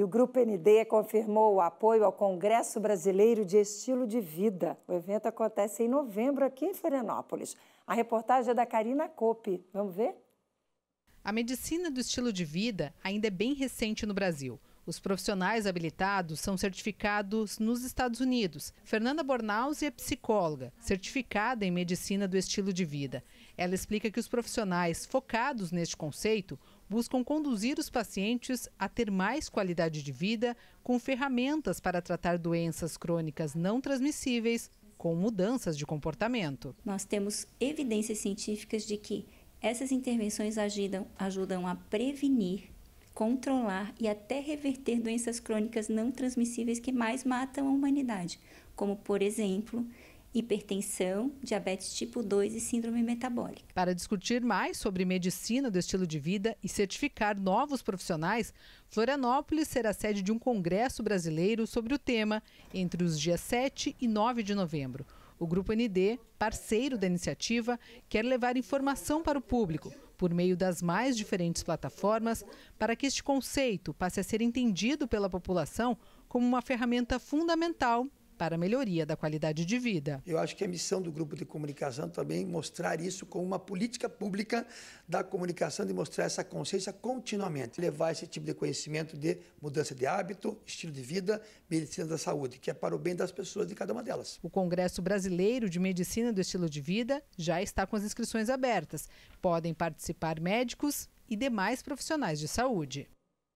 E o Grupo ND confirmou o apoio ao Congresso Brasileiro de Estilo de Vida. O evento acontece em novembro aqui em Florianópolis. A reportagem é da Karina Coppe. Vamos ver? A medicina do estilo de vida ainda é bem recente no Brasil. Os profissionais habilitados são certificados nos Estados Unidos. Fernanda Bornaus é psicóloga, certificada em medicina do estilo de vida. Ela explica que os profissionais focados neste conceito buscam conduzir os pacientes a ter mais qualidade de vida com ferramentas para tratar doenças crônicas não transmissíveis com mudanças de comportamento. Nós temos evidências científicas de que essas intervenções ajudam, ajudam a prevenir controlar e até reverter doenças crônicas não transmissíveis que mais matam a humanidade, como, por exemplo, hipertensão, diabetes tipo 2 e síndrome metabólica. Para discutir mais sobre medicina do estilo de vida e certificar novos profissionais, Florianópolis será sede de um congresso brasileiro sobre o tema entre os dias 7 e 9 de novembro. O Grupo ND, parceiro da iniciativa, quer levar informação para o público, por meio das mais diferentes plataformas, para que este conceito passe a ser entendido pela população como uma ferramenta fundamental para a melhoria da qualidade de vida. Eu acho que a missão do grupo de comunicação também é mostrar isso como uma política pública da comunicação, de mostrar essa consciência continuamente, levar esse tipo de conhecimento de mudança de hábito, estilo de vida, medicina da saúde, que é para o bem das pessoas de cada uma delas. O Congresso Brasileiro de Medicina do Estilo de Vida já está com as inscrições abertas. Podem participar médicos e demais profissionais de saúde.